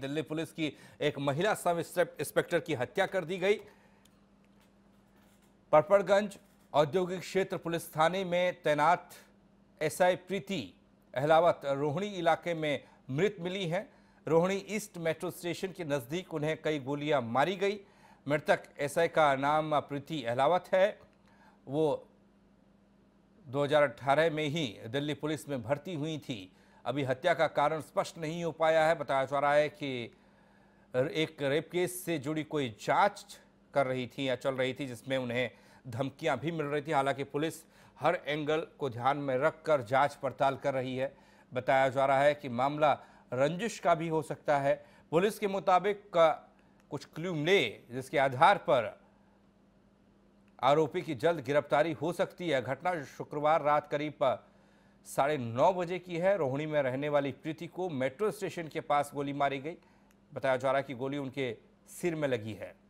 Delhi police की एक महिला सब इंस्पेक्टर की हत्या कर दी गई पड़पड़गंज औद्योगिक क्षेत्र पुलिस थाने में तैनात एसआई प्रीति अहलावत रोहिणी इलाके में मृत मिली हैं रोहिणी ईस्ट मेट्रो स्टेशन के नज़दीक उन्हें कई गोलियां मारी गई मृतक एसआई का नाम प्रीति अहलावत है वो 2018 में ही दिल्ली पुलिस में भर्ती हुई थी अभी हत्या का कारण स्पष्ट नहीं हो पाया है बताया जा रहा है कि एक रेप केस से जुड़ी कोई जांच कर रही थी या चल रही थी जिसमें उन्हें धमकियां भी मिल रही थी हालांकि पुलिस हर एंगल को ध्यान में रखकर जांच पड़ताल कर रही है बताया जा रहा है कि मामला रंजिश का भी हो सकता है पुलिस के मुताबिक कुछ क्ल्यू मिले जिसके आधार पर आरोपी की जल्द गिरफ्तारी हो सकती है घटना शुक्रवार रात करीब साढ़े नौ बजे की है रोहिणी में रहने वाली प्रीति को मेट्रो स्टेशन के पास गोली मारी गई बताया जा रहा है कि गोली उनके सिर में लगी है